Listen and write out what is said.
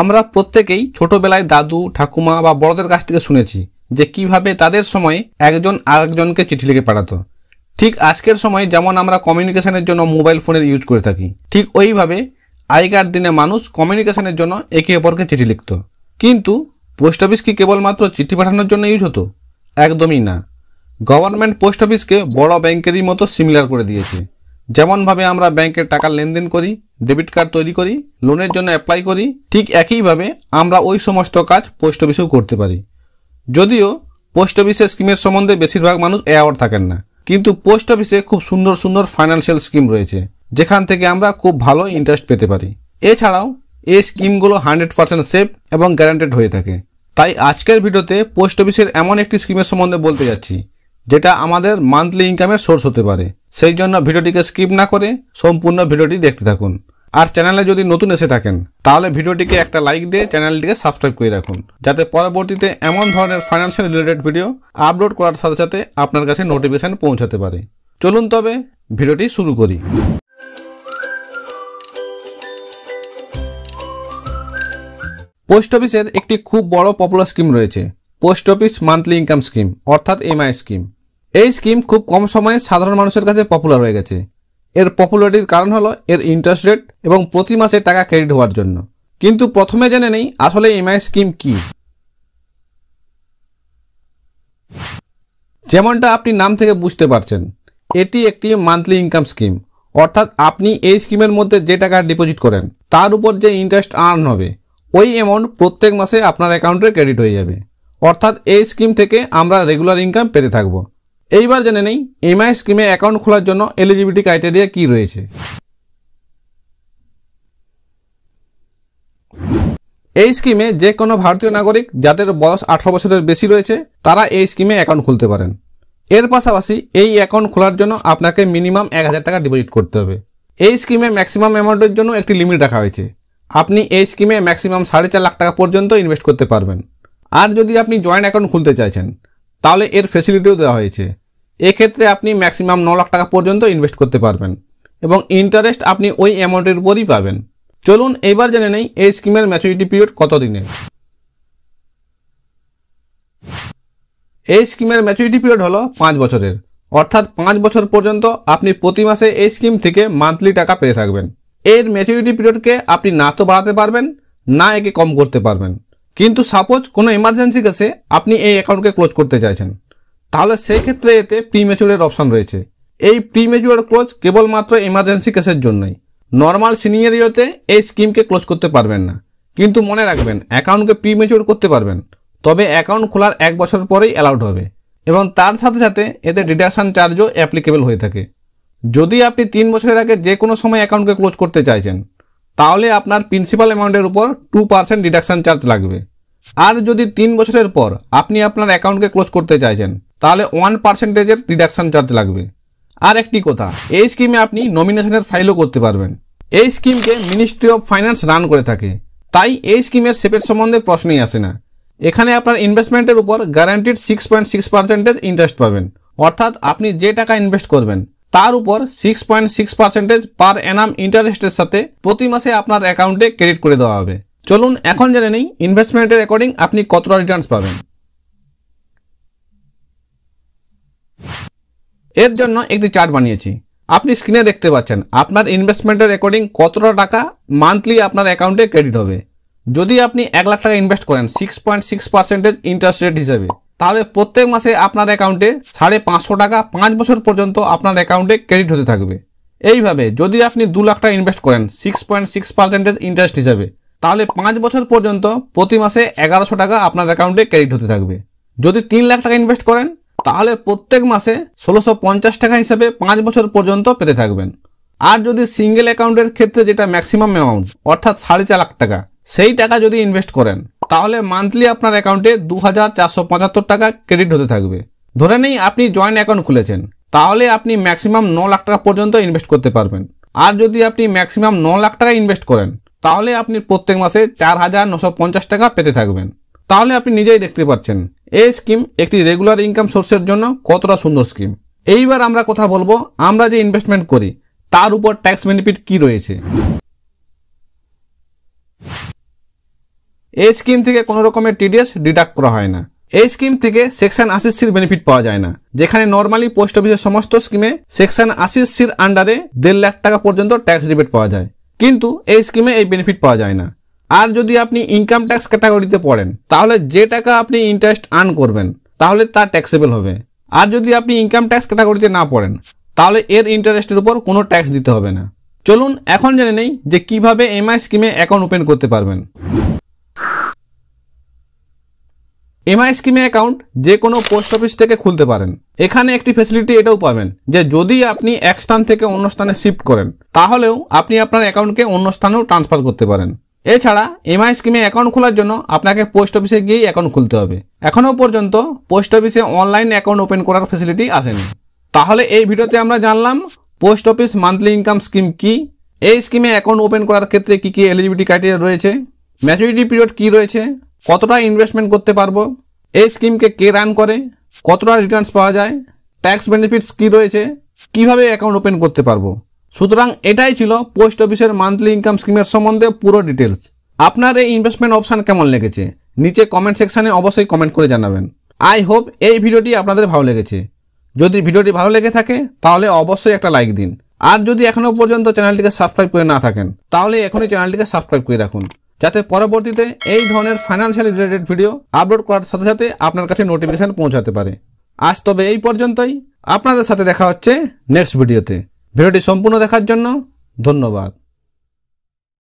আমরা প্রত্যেকেই ছোটবেলায় দাদু ঠাকুমা বা বড়দের কাছ থেকে শুনেছি যে কিভাবে তাদের সময় একজন আরেকজনকে চিঠি লিখে পাঠাতো ঠিক আজকের সময় যেমন আমরা কমিউনিকেশনের জন্য মোবাইল ফোনের ইউজ করে থাকি ঠিক ওইভাবে আগেকার দিনে মানুষ কমিউনিকেশনের জন্য একে অপরকে চিঠি লিখত কিন্তু পোস্ট অফিস কি কেবলমাত্র চিঠি পাঠানোর জন্য ইউজ হতো একদমই না গভর্নমেন্ট পোস্ট অফিসকে বড় ব্যাংকেরই মতো সিমিলার করে দিয়েছে যেমনভাবে আমরা ব্যাংকে টাকা লেনদেন করি ডেবিট কার্ড তৈরি করি লোনের জন্য অ্যাপ্লাই করি ঠিক একইভাবে আমরা ওই সমস্ত কাজ পোস্ট অফিসেও করতে পারি যদিও পোস্ট অফিসের স্কিমের সম্বন্ধে বেশিরভাগ মানুষ অ্যাওয়ার থাকেন না কিন্তু পোস্ট অফিসে খুব সুন্দর সুন্দর ফাইন্যান্সিয়াল স্কিম রয়েছে যেখান থেকে আমরা খুব ভালো ইন্টারেস্ট পেতে পারি এছাড়াও এই স্কিমগুলো হান্ড্রেড পার্সেন্ট সেফ এবং গ্যারান্টেড হয়ে থাকে তাই আজকের ভিডিওতে পোস্ট অফিসের এমন একটি স্কিমের সম্বন্ধে বলতে যাচ্ছি যেটা আমাদের মান্থলি ইনকামের সোর্স হতে পারে সেই জন্য ভিডিওটিকে স্কিপ না করে সম্পূর্ণ ভিডিওটি দেখতে থাকুন আর চ্যানেলে যদি নতুন এসে থাকেন তাহলে ভিডিওটিকে একটা লাইক দিয়ে চ্যানেলটিকে সাবস্ক্রাইব করে রাখুন যাতে পরবর্তীতে এমন ধরনের ফাইন্যান্সিয়াল রিলেটেড ভিডিও আপলোড করার সাথে সাথে আপনার কাছে নোটিফিকেশান পৌঁছাতে পারে চলুন তবে ভিডিওটি শুরু করি পোস্ট অফিসের একটি খুব বড় পপুলার স্কিম রয়েছে post office monthly income scheme অর্থাৎ এমআই স্কিম এই স্কিম খুব কম সময়ে সাধারণ মানুষের কাছে পপুলার হয়ে গেছে এর পপুলারিটির কারণ হলো এর ইন্টারেস্ট রেট এবং প্রতি মাসে টাকা ক্রেডিট হওয়ার জন্য কিন্তু প্রথমে জেনে নেই আসলে ইএমআই স্কিম কি যেমনটা আপনি নাম থেকে বুঝতে পারছেন এটি একটি মান্থলি ইনকাম স্কিম অর্থাৎ আপনি এই স্কিমের মধ্যে যে টাকা ডিপোজিট করেন তার উপর যে ইন্টারেস্ট আর্ন হবে ওই অ্যামাউন্ট প্রত্যেক মাসে আপনার অ্যাকাউন্টে ক্রেডিট হয়ে যাবে অর্থাৎ এই স্কিম থেকে আমরা রেগুলার ইনকাম পেতে থাকবো এইবার জেনে নেই এমআই স্কিমে অ্যাকাউন্ট খোলার জন্য এলিজিবিলিটি ক্রাইটেরিয়া কি রয়েছে এই স্কিমে যে কোনো ভারতীয় নাগরিক যাদের বয়স আঠারো বছরের বেশি রয়েছে তারা এই স্কিমে অ্যাকাউন্ট খুলতে পারেন এর পাশাপাশি এই অ্যাকাউন্ট খোলার জন্য আপনাকে মিনিমাম এক হাজার টাকা ডিপোজিট করতে হবে এই স্কিমে ম্যাক্সিমাম অ্যামাউন্টের জন্য একটি লিমিট রাখা হয়েছে আপনি এই স্কিমে ম্যাক্সিমাম সাড়ে চার লাখ টাকা পর্যন্ত ইনভেস্ট করতে পারবেন আর যদি আপনি জয়েন্ট অ্যাকাউন্ট খুলতে চাইছেন তাহলে এর ফেসিলিটিও দেওয়া হয়েছে এক্ষেত্রে আপনি ম্যাক্সিমাম ন লাখ টাকা পর্যন্ত ইনভেস্ট করতে পারবেন এবং ইন্টারেস্ট আপনি ওই অ্যামাউন্টের উপরই পাবেন চলুন এবার জেনে নেই এই স্কিমের ম্যাচুরিটি পিরিয়ড কত দিনের এই স্কিমের ম্যাচুরিটি পিরিয়ড হলো পাঁচ বছরের অর্থাৎ পাঁচ বছর পর্যন্ত আপনি প্রতি মাসে এই স্কিম থেকে মান্থলি টাকা পেয়ে থাকবেন এর ম্যাচুরিটি পিরিয়ডকে আপনি না তো বাড়াতে পারবেন না একে কম করতে পারবেন কিন্তু সাপোজ কোনো এমার্জেন্সি কাছে আপনি এই অ্যাকাউন্টকে ক্লোজ করতে চাইছেন তাহলে সেই ক্ষেত্রে এতে প্রিমেচুরের অপশন রয়েছে এই প্রিমেচুয়ার ক্লোজ কেবলমাত্র এমার্জেন্সি কেসের জন্যই নর্মাল সিনিয়রিওতে এই স্কিমকে ক্লোজ করতে পারবেন না কিন্তু মনে রাখবেন অ্যাকাউন্টকে প্রিমেচুর করতে পারবেন তবে অ্যাকাউন্ট খোলার এক বছর পরেই অ্যালাউড হবে এবং তার সাথে সাথে এতে ডিডাকশান চার্জও অ্যাপ্লিকেবল হয়ে থাকে যদি আপনি তিন বছরের আগে যে কোনো সময় অ্যাকাউন্টকে ক্লোজ করতে চাইছেন তাহলে আপনার প্রিন্সিপাল অ্যামাউন্টের উপর টু পার্সেন্ট ডিডাকশান চার্জ লাগবে আর যদি তিন বছরের পর আপনি আপনার অ্যাকাউন্টকে ক্লোজ করতে চাইছেন তাহলে ওয়ান পার্সেন্টেজের ডিডাকশন চার্জ লাগবে আর একটি কথা এই স্কিমে আপনি নমিনেশনের ফাইলও করতে পারবেন এই স্কিমকে মিনিস্ট্রি অফ ফাইন্যান্স রান করে থাকে তাই এই স্কিমের সেপের সম্বন্ধে প্রশ্নই আসে না এখানে আপনার ইনভেস্টমেন্টের উপর guaranteed six point six percentage interest পাবেন অর্থাৎ আপনি যে টাকা ইনভেস্ট করবেন তার উপর six point six percentage per annum ইন্টারেস্টের সাথে প্রতি মাসে আপনার অ্যাকাউন্টে ক্রেডিট করে দেওয়া হবে চলুন এখন জেনে নেই ইনভেস্টমেন্টের অ্যাকর্ডিং আপনি কতটা রিটার্নস পাবেন এর জন্য একটি চার্ট বানিয়েছি আপনি স্ক্রিনে দেখতে পাচ্ছেন আপনার ইনভেস্টমেন্টের অ্যাকর্ডিং কতটা টাকা মান্থলি আপনার অ্যাকাউন্টে ক্রেডিট হবে যদি আপনি এক লাখ টাকা ইনভেস্ট করেন six point six percentage interest rate হিসেবে তাহলে প্রত্যেক মাসে আপনার অ্যাকাউন্টে সাড়ে পাঁচশো টাকা পাঁচ বছর পর্যন্ত আপনার অ্যাকাউন্টে ক্রেডিট হতে থাকবে এইভাবে যদি আপনি দু লাখ টাকা ইনভেস্ট করেন six point six percentage interest হিসাবে তাহলে পাঁচ বছর পর্যন্ত প্রতি মাসে এগারোশো টাকা আপনার অ্যাকাউন্টে ক্রেডিট হতে থাকবে যদি তিন লাখ টাকা ইনভেস্ট করেন তাহলে প্রত্যেক মাসে ষোলোশো পঞ্চাশ টাকা হিসাবে পাঁচ বছর পর্যন্ত পেতে থাকবেন আর যদি সিঙ্গেল অ্যাকাউন্টের ক্ষেত্রে যেটা ম্যাক্সিমাম অ্যামাউন্ট অর্থাৎ সাড়ে চার লাখ টাকা সেই টাকা যদি ইনভেস্ট করেন তাহলে মান্থলি আপনার অ্যাকাউন্টে দু হাজার চারশো পঁচাত্তর টাকা ক্রেডিট হতে থাকবে ধরে নেই আপনি জয়েন্ট অ্যাকাউন্ট খুলেছেন তাহলে আপনি ম্যাক্সিমাম ন লাখ টাকা পর্যন্ত ইনভেস্ট করতে পারবেন আর যদি আপনি ম্যাক্সিমাম ন লাখ টাকা ইনভেস্ট করেন তাহলে আপনি প্রত্যেক মাসে চার হাজার নশো পঞ্চাশ টাকা পেতে থাকবেন তাহলে আপনি নিজেই দেখতে পাচ্ছেন এই স্কিম একটি রেগুলার ইনকাম সোর্সের জন্য কতটা সুন্দর স্কিম এইবার আমরা কথা বলবো আমরা যে ইনভেস্টমেন্ট করি তার উপর ট্যাক্স বেনিফিট কি রয়েছে এই স্কিম থেকে কোনো রকমের টিডিএস ডিডাক্ট করা হয় না এই স্কিম থেকে সেকশন আশিস সির বেনিফিট পাওয়া যায় না যেখানে নর্মালি পোস্ট অফিসের সমস্ত স্কিমে সেকশন আশিস সির আন্ডারে দেড় লাখ টাকা পর্যন্ত ট্যাক্স রিবেট পাওয়া যায় কিন্তু এই স্কিমে এই বেনিফিট পাওয়া যায় না আর যদি আপনি ইনকাম ট্যাক্স ক্যাটাগরিতে পড়েন তাহলে যে টাকা আপনি ইন্টারেস্ট আর্ন করবেন তাহলে তা ট্যাক্সেবল হবে আর যদি আপনি ইনকাম ট্যাক্স ক্যাটাগরিতে না পড়েন তাহলে এর ইন্টারেস্টের উপর কোনো ট্যাক্স দিতে হবে না চলুন এখন জেনে নেই যে কিভাবে এমআই স্কিমে অ্যাকাউন্ট ওপেন করতে পারবেন এমআই স্কিমে অ্যাকাউন্ট যে কোনো পোস্ট অফিস থেকে খুলতে পারেন এখানে একটি ফেসিলিটি এটাও পাবেন যে যদি আপনি এক স্থান থেকে অন্য স্থানে শিফট করেন তাহলেও আপনি আপনার অ্যাকাউন্টকে অন্য স্থানেও ট্রান্সফার করতে পারেন এছাড়া এমআই স্কিমে অ্যাকাউন্ট খোলার জন্য আপনাকে পোস্ট অফিসে গিয়েই অ্যাকাউন্ট খুলতে হবে এখনও পর্যন্ত পোস্ট অফিসে অনলাইন অ্যাকাউন্ট ওপেন করার ফেসিলিটি আসেনি তাহলে এই ভিডিওতে আমরা জানলাম post office monthly income scheme কি এই স্কিমে অ্যাকাউন্ট ওপেন করার ক্ষেত্রে কি কি এলিজিবিলিটি ক্রাইটেরিয়া রয়েছে ম্যাচুরিটি পিরিয়ড কি রয়েছে কতটা ইনভেস্টমেন্ট করতে পারবো এই স্কিমকে কে রান করে কতটা রিটার্নস পাওয়া যায় ট্যাক্স বেনিফিটস কি রয়েছে কিভাবে অ্যাকাউন্ট ওপেন করতে পারবো সুতরাং এটাই ছিল পোস্ট অফিসের মান্থলি ইনকাম স্কিমের সম্বন্ধে পুরো ডিটেলস আপনার এই ইনভেস্টমেন্ট অপশান কেমন লেগেছে নিচে কমেন্ট সেকশানে অবশ্যই কমেন্ট করে জানাবেন আই হোপ এই ভিডিওটি আপনাদের ভালো লেগেছে যদি ভিডিওটি ভালো লেগে থাকে তাহলে অবশ্যই একটা লাইক দিন আর যদি এখনও পর্যন্ত চ্যানেলটিকে সাবস্ক্রাইব করে না থাকেন তাহলে এখনই চ্যানেলটিকে সাবস্ক্রাইব করে রাখুন যাতে পরবর্তীতে এই ধরনের ফাইন্যান্সিয়াল রিলেটেড ভিডিও আপলোড করার সাথে সাথে আপনার কাছে নোটিফিকেশান পৌঁছাতে পারে আজ তবে এই পর্যন্তই আপনাদের সাথে দেখা হচ্ছে নেক্সট ভিডিওতে ভিডিওটি সম্পূর্ণ দেখার জন্য ধন্যবাদ